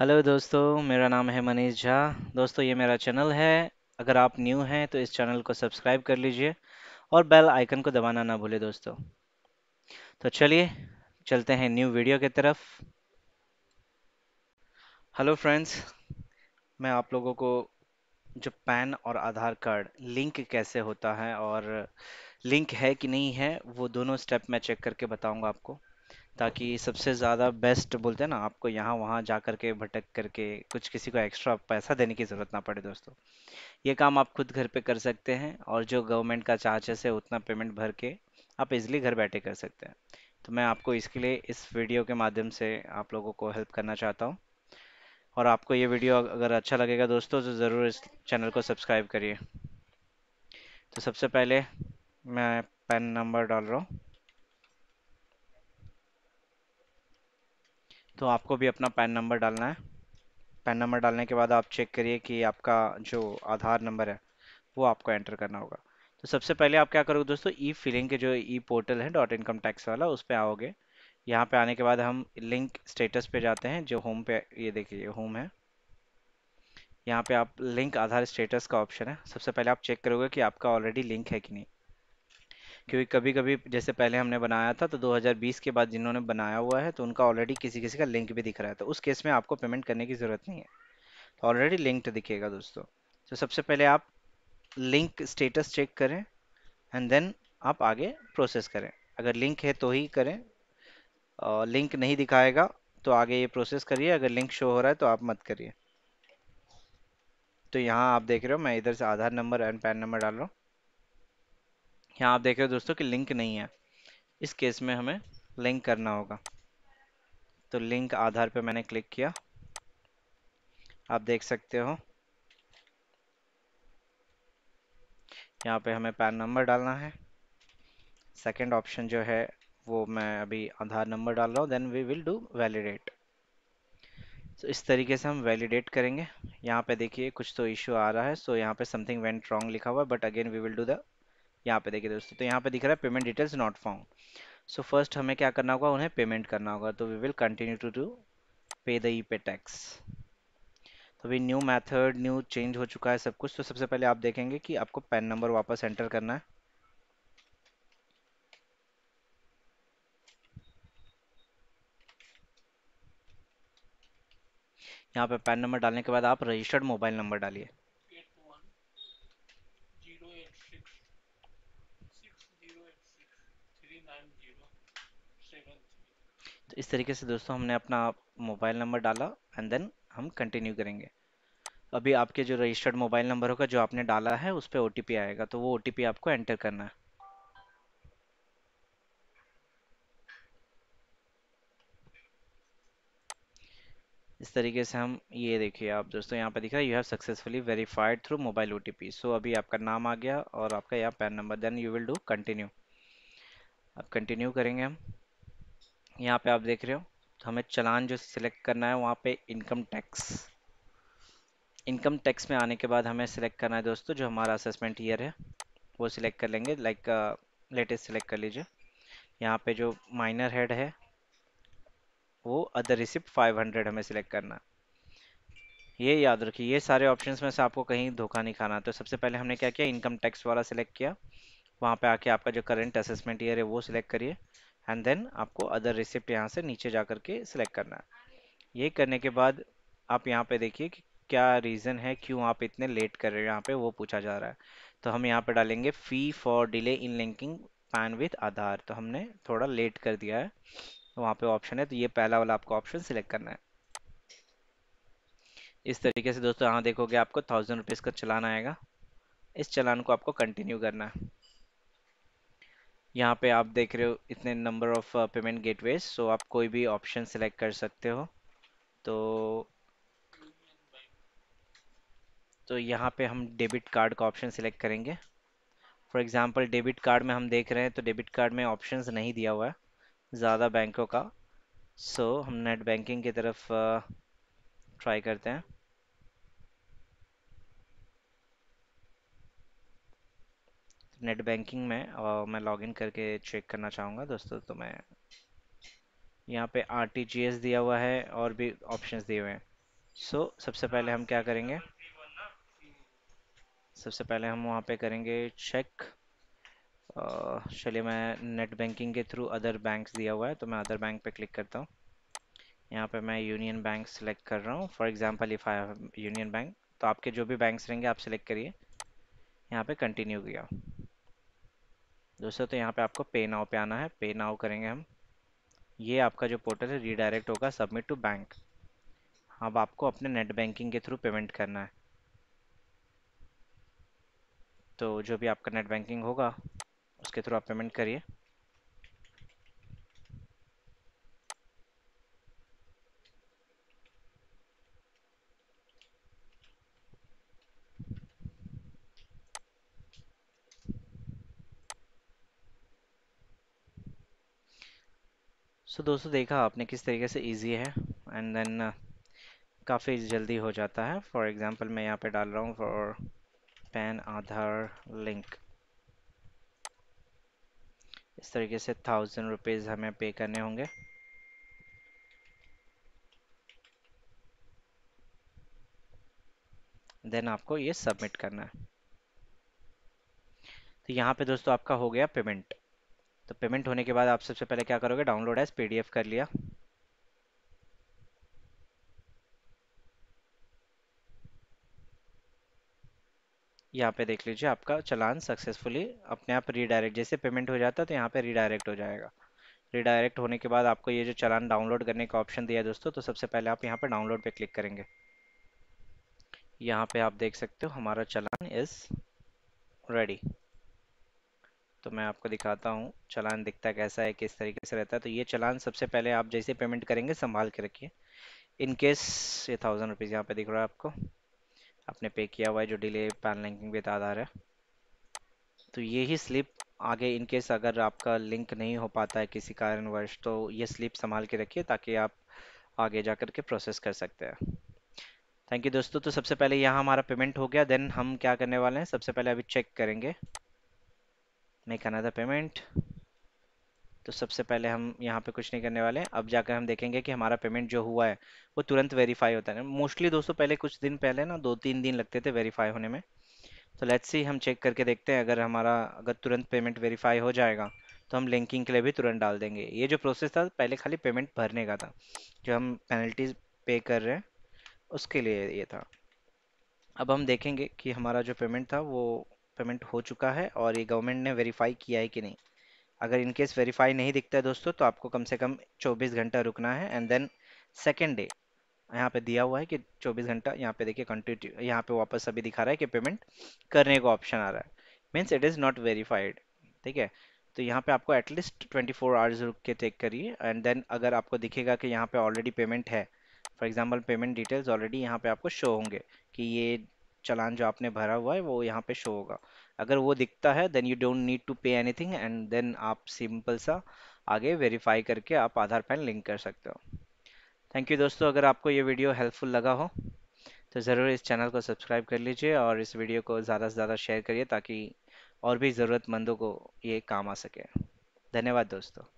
hello दोस्तों मेरा नाम है मनीष झा दोस्तों ये मेरा चैनल है अगर आप न्यू हैं तो इस चैनल को सब्सक्राइब कर लीजिए और बेल आइकन को दबाना ना भूलें दोस्तों तो चलिए चलते हैं न्यू वीडियो की तरफ हेलो फ्रेंड्स मैं आप लोगों को जो पैन और आधार कार्ड लिंक कैसे होता है और लिंक है कि नहीं है वो दोनों स्टेप मैं चेक करके बताऊंगा आपको ताकि सबसे ज़्यादा बेस्ट बोलते हैं ना आपको यहाँ वहाँ जा कर के भटक करके कुछ किसी को एक्स्ट्रा पैसा देने की ज़रूरत ना पड़े दोस्तों ये काम आप खुद घर पे कर सकते हैं और जो गवर्नमेंट का चार्जेस है उतना पेमेंट भर के आप इज़िली घर बैठे कर सकते हैं तो मैं आपको इसके लिए इस वीडियो के माध्यम से आप लोगों को हेल्प करना चाहता हूँ और आपको ये वीडियो अगर अच्छा लगेगा दोस्तों तो ज़रूर इस चैनल को सब्सक्राइब करिए तो सबसे पहले मैं पेन नंबर डाल रहा हूँ तो आपको भी अपना पैन नंबर डालना है पैन नंबर डालने के बाद आप चेक करिए कि आपका जो आधार नंबर है वो आपको एंटर करना होगा तो सबसे पहले आप क्या करोगे दोस्तों ई फिलिंग के जो ई पोर्टल है डॉट इनकम टैक्स वाला उस पर आओगे यहाँ पे आने के बाद हम लिंक स्टेटस पे जाते हैं जो होम पे ये देखिए होम है यहाँ पे आप लिंक आधार स्टेटस का ऑप्शन है सबसे पहले आप चेक करोगे कि आपका ऑलरेडी लिंक है कि नहीं क्योंकि कभी कभी जैसे पहले हमने बनाया था तो 2020 के बाद जिन्होंने बनाया हुआ है तो उनका ऑलरेडी किसी किसी का लिंक भी दिख रहा है तो उस केस में आपको पेमेंट करने की ज़रूरत नहीं है तो ऑलरेडी लिंक्ड दिखेगा दोस्तों तो सबसे पहले आप लिंक स्टेटस चेक करें एंड देन आप आगे प्रोसेस करें अगर लिंक है तो ही करें लिंक नहीं दिखाएगा तो आगे ये प्रोसेस करिए अगर लिंक शो हो रहा है तो आप मत करिए तो यहाँ आप देख रहे हो मैं इधर से Aadhaar number and PAN number डाल रहा हूँ यहाँ आप देख रहे हो दोस्तों कि लिंक नहीं है इस केस में हमें लिंक करना होगा तो लिंक आधार पर मैंने क्लिक किया आप देख सकते हो यहाँ पे हमें पैन नंबर डालना है सेकंड ऑप्शन जो है वो मैं अभी आधार नंबर डाल रहा हूँ then we will do validate तो इस तरीके से हम वैलिडेट करेंगे यहाँ पे देखिए कुछ तो इशू आ रहा है सो so यहाँ पे समथिंग वेंट रॉन्ग लिखा हुआ है but again we will do the यहाँ पे देखिए दोस्तों तो यहाँ पे दिख रहा है payment details not found so first हमें क्या करना होगा उन्हें पेमेंट करना होगा तो we will continue to do pay the e pay tax तो अभी न्यू मेथड न्यू चेंज हो चुका है सब कुछ तो सबसे पहले आप देखेंगे कि आपको पैन नंबर वापस एंटर करना है यहाँ पे पैन नंबर डालने के बाद आप रजिस्टर्ड मोबाइल नंबर डालिए इस तरीके से दोस्तों हमने अपना मोबाइल नंबर डाला एंड देन हम कंटिन्यू करेंगे अभी आपके जो रजिस्टर्ड मोबाइल नंबर होगा जो आपने डाला है उस पर ओ आएगा तो वो ओ आपको एंटर करना है इस तरीके से हम ये देखिए आप दोस्तों यहाँ पे दिख रहा है you have successfully verified through mobile O so अभी आपका नाम आ गया और आपका यहाँ PAN number then you will do continue अब कंटिन्यू करेंगे हम यहाँ पे आप देख रहे हो तो हमें चलान जो सिलेक्ट करना है वहाँ पे इनकम टैक्स इनकम टैक्स में आने के बाद हमें सिलेक्ट करना है दोस्तों जो हमारा असेसमेंट ईयर है वो सिलेक्ट कर लेंगे लाइक लेटेस्ट सिलेक्ट कर लीजिए यहाँ पे जो माइनर हेड है वो अदर रिसिप्ट 500 हमें सिलेक्ट करना ये याद रखिए ये सारे ऑप्शंस में से आपको कहीं धोखा नहीं खाना तो सबसे पहले हमने क्या किया इनकम टैक्स वाला सिलेक्ट किया वहाँ पे आके आपका जो करंट असेसमेंट ईयर है वो सिलेक्ट करिए एंड देन आपको अदर रिसिप्ट यहाँ से नीचे जा करके सिलेक्ट करना है ये करने के बाद आप यहाँ पे देखिए कि क्या रीज़न है क्यों आप इतने लेट कर रहे हो यहाँ पे वो पूछा जा रहा है तो हम यहाँ पे डालेंगे fee for delay in linking PAN with Aadhaar तो हमने थोड़ा लेट कर दिया है तो वहाँ पे ऑप्शन है तो ये पहला वाला आपको ऑप्शन सिलेक्ट करना है इस तरीके से दोस्तों यहाँ देखोगे आपको थाउजेंड रुपीज़ का चलान आएगा इस चलान को आपको कंटिन्यू करना है यहाँ पे आप देख रहे हो इतने number of payment gateways so आप कोई भी ऑप्शन सिलेक्ट कर सकते हो तो तो यहाँ पे हम डेबिट कार्ड का ऑप्शन सिलेक्ट करेंगे फॉर एग्जांपल डेबिट कार्ड में हम देख रहे हैं तो डेबिट कार्ड में ऑप्शंस नहीं दिया हुआ है ज़्यादा बैंकों का सो so, हम नेट बैंकिंग की तरफ ट्राई uh, करते हैं नेट बैंकिंग में और मैं लॉगिन करके चेक करना चाहूँगा दोस्तों तो मैं यहाँ पे आर दिया हुआ है और भी ऑप्शंस दिए हुए हैं सो so, सबसे पहले हम क्या करेंगे सबसे पहले हम वहाँ पे करेंगे चेक चलिए मैं नेट बैंकिंग के थ्रू अदर बैंक्स दिया हुआ है तो मैं अदर बैंक पे क्लिक करता हूँ यहाँ पे मैं यूनियन बैंक सेलेक्ट कर रहा हूँ for example if I union bank तो आपके जो भी बैंक्स रहेंगे आप सेलेक्ट करिए यहाँ पे कंटिन्यू किया दोस्तों तो यहाँ पे आपको पे नाव पे आना है पे नाव करेंगे हम ये आपका जो पोर्टल है रीडायरेक्ट होगा सबमिट टू बैंक अब आपको अपने नेट बैंकिंग के थ्रू पेमेंट करना है तो जो भी आपका नेट बैंकिंग होगा उसके थ्रू आप पेमेंट करिए सो so, दोस्तों देखा आपने किस तरीके से ईजी है एंड देन काफ़ी जल्दी हो जाता है फॉर एग्ज़ाम्पल मैं यहाँ पे डाल रहा हूँ फॉर पैन आधार लिंक इस तरीके से थाउजेंड रुपीज़ हमें पे करने होंगे देन आपको ये सबमिट करना है तो यहाँ पे दोस्तों आपका हो गया पेमेंट तो पेमेंट होने के बाद आप सबसे पहले क्या करोगे डाउनलोड एज पीडीएफ कर लिया यहाँ पे देख लीजिए आपका चलान सक्सेसफुली अपने आप रीडायरेक्ट जैसे पेमेंट हो जाता है तो यहाँ पे रीडायरेक्ट हो जाएगा रीडायरेक्ट होने के बाद आपको ये जो चलान डाउनलोड करने का ऑप्शन दिया है दोस्तों तो सबसे पहले आप यहाँ पे डाउनलोड पे क्लिक करेंगे यहाँ पे आप देख सकते हो हमारा चलान इज़ रेडी तो मैं आपको दिखाता हूँ चलान दिखता कैसा है किस तरीके से रहता है तो ये चलान सबसे पहले आप जैसे पेमेंट करेंगे संभाल के रखिए इन केस ये थाउजेंड रुपीज़ यहाँ पे दिख रहा है आपको आपने पे किया हुआ है जो डिले पैन लिंकिंग पे आधार है तो ये ही स्लिप आगे इन केस अगर आपका लिंक नहीं हो पाता है किसी कारणवश तो ये स्लिप संभाल के रखिए ताकि आप आगे जा कर के प्रोसेस कर सकते हैं थैंक यू दोस्तों तो सबसे पहले यहाँ हमारा पेमेंट हो गया देन हम क्या करने वाले हैं सबसे पहले अभी चेक करेंगे मेक अनदर पेमेंट तो सबसे पहले हम यहाँ पे कुछ नहीं करने वाले अब जाकर हम देखेंगे कि हमारा पेमेंट जो हुआ है वो तुरंत वेरीफाई होता है मोस्टली दोस्तों पहले कुछ दिन पहले ना दो तीन दिन लगते थे वेरीफाई होने में तो लेट्स सी हम चेक करके देखते हैं अगर हमारा अगर तुरंत पेमेंट वेरीफाई हो जाएगा तो हम लिंकिंग के लिए भी तुरंत डाल देंगे ये जो प्रोसेस था पहले खाली पेमेंट भरने का था जो हम पेनल्टीज पे कर रहे हैं उसके लिए ये था अब हम देखेंगे कि हमारा जो पेमेंट था वो पेमेंट हो चुका है और ये गवर्नमेंट ने वेरीफाई किया है कि नहीं अगर इनकेस वेरीफाई नहीं दिखता है दोस्तों तो आपको कम से कम 24 घंटा रुकना है एंड देन सेकेंड डे यहाँ पे दिया हुआ है कि 24 घंटा यहाँ पे देखिए कंटिन्यू यहाँ पे वापस अभी दिखा रहा है कि पेमेंट करने का ऑप्शन आ रहा है means it is not verified ठीक है तो यहाँ पे आपको एटलीस्ट 24 फोर आवर्स रुक के चेक करिए एंड देन अगर आपको दिखेगा कि यहाँ पे ऑलरेडी पेमेंट है for example payment details already यहाँ पे आपको शो होंगे कि ये चलान जो आपने भरा हुआ है वो यहाँ पे शो होगा अगर वो दिखता है then you don't need to pay anything and then आप सिंपल सा आगे वेरीफाई करके आप आधार पैन लिंक कर सकते हो थैंक यू दोस्तों अगर आपको ये वीडियो हेल्पफुल लगा हो तो ज़रूर इस चैनल को सब्सक्राइब कर लीजिए और इस वीडियो को ज़्यादा से ज़्यादा शेयर करिए ताकि और भी ज़रूरतमंदों को ये काम आ सके धन्यवाद दोस्तों